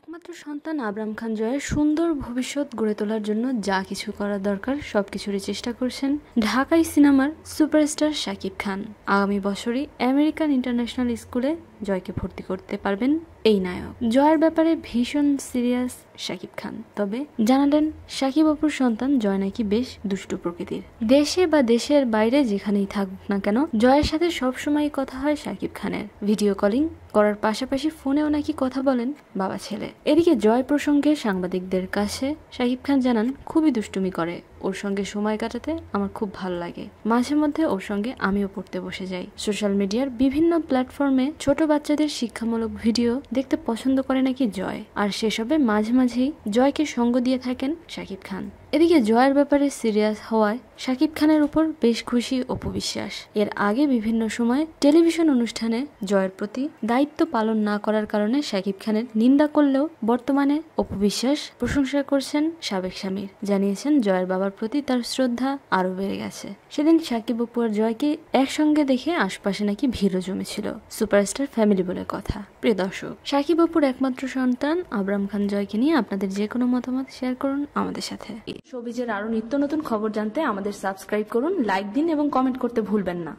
একমাত্র সন্তান আবরাম খান জয়ের সুন্দর ভবিষ্যৎ গড়ে তোলার জন্য যা কিছু করা দরকার সব কিছুরই চেষ্টা করছেন ঢাকাই সিনেমার সুপারস্টার শাকিব খান আগামী বছরই আমেরিকান ইন্টারন্যাশনাল স্কুলে জয়কে ভর্তি করতে পারবেন এই নায়ক জয়ের ব্যাপারে ভীষণ সিরিয়াস শাকিব খান তবে জানালেন শাকিব অপুর সন্তান জয় নাকি বেশ দুষ্টু প্রকৃতির দেশে বা দেশের বাইরে যেখানেই থাকুক না কেন জয়ের সাথে সবসময় কথা হয় শাকিব খানের ভিডিও কলিং করার পাশাপাশি ফোনেও নাকি কথা বলেন বাবা ছেলে এদিকে জয় প্রসঙ্গে সাংবাদিকদের কাছে শাকিব খান জানান খুবই দুষ্টুমি করে ওর সঙ্গে সময় কাটাতে আমার খুব ভালো লাগে মাঝে মধ্যে ওর সঙ্গে আমিও পড়তে বসে যাই সোশ্যাল মিডিয়ার বিভিন্ন প্ল্যাটফর্মে ছোট বাচ্চাদের শিক্ষামূলক ভিডিও দেখতে পছন্দ করে নাকি জয় আর সেসবে মাঝে মাঝেই জয়কে সঙ্গ দিয়ে থাকেন শাকিব খান এদিকে জয়ের ব্যাপারে সিরিয়াস হওয়ায় শাকিব খানের উপর বেশ খুশি অপবিশ্বাস এর আগে বিভিন্ন সময় টেলিভিশন অনুষ্ঠানে জয়ের প্রতি দায়িত্ব পালন না করার কারণে শাকিব খানের নিন্দা করলেও বর্তমানে অপবিশ্বাস প্রশংসা করছেন সাবেক স্বামীর জানিয়েছেন জয়ের বাবার প্রতি তার শ্রদ্ধা আরও বেড়ে গেছে সেদিন শাকিব অপু আর জয়কে একসঙ্গে দেখে আশপাশে নাকি ভিড়ও জমেছিল সুপারস্টার ফ্যামিলি বলে কথা প্রিয় দর্শক শাকিব অপুর একমাত্র সন্তান আবরাম খান জয়কে নিয়ে আপনাদের যে কোনো মতামত শেয়ার করুন আমাদের সাথে শোবিজের আরও নিত্য নতুন খবর জানতে আমাদের সাবস্ক্রাইব করুন লাইক দিন এবং কমেন্ট করতে ভুলবেন না